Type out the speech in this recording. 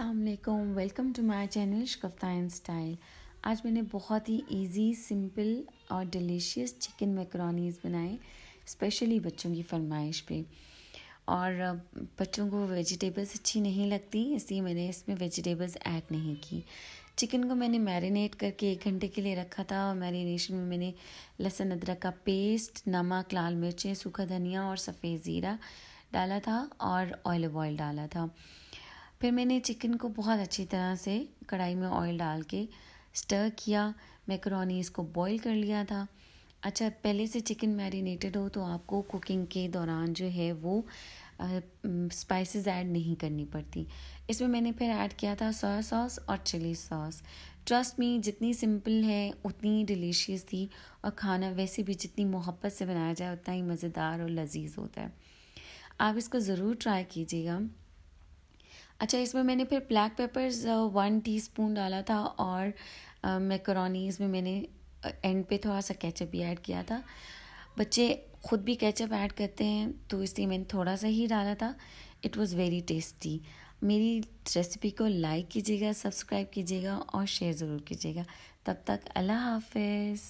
अल्लाम welcome to my channel and style आज मैंने बहुत ही इजी सिंपल और डिलीशियस चिकन मैक्रोनीज बनाए स्पेशली बच्चों की फरमाइश पे और बच्चों को वेजिटेबल्स अच्छी नहीं लगती इसलिए मैंने इसमें वेजिटेबल्स ऐड नहीं की चिकन को मैंने मैरिनेट करके एक घंटे के लिए रखा था और मैरिनेशन में मैंने लहसुन अदरक का पेस्ट नमक लाल मिर्चें सूखा धनिया और सफ़ेद ज़ीरा डाला था और ऑयल ऑयल डाला था फिर मैंने चिकन को बहुत अच्छी तरह से कढ़ाई में ऑयल डाल के स्टर किया मैक्रोनीस को बॉईल कर लिया था अच्छा पहले से चिकन मैरिनेटेड हो तो आपको कुकिंग के दौरान जो है वो स्पाइसेस ऐड नहीं करनी पड़ती इसमें मैंने फिर ऐड किया था सोया सॉस और चिली सॉस ट्रस्ट मी जितनी सिंपल है उतनी डिलीशियस थी और खाना वैसे भी जितनी मोहब्बत से बनाया जाए उतना ही मज़ेदार और लजीज होता है आप इसको ज़रूर ट्राई कीजिएगा अच्छा इसमें मैंने फिर ब्लैक पेपर्स वन टीस्पून डाला था और मैकरोनी uh, इसमें मैंने एंड uh, पे थोड़ा सा केचप भी ऐड किया था बच्चे खुद भी केचप ऐड करते हैं तो इसलिए मैंने थोड़ा सा ही डाला था इट वॉज़ वेरी टेस्टी मेरी रेसिपी को लाइक कीजिएगा सब्सक्राइब कीजिएगा और शेयर ज़रूर कीजिएगा तब तक अल्लाह हाफिज़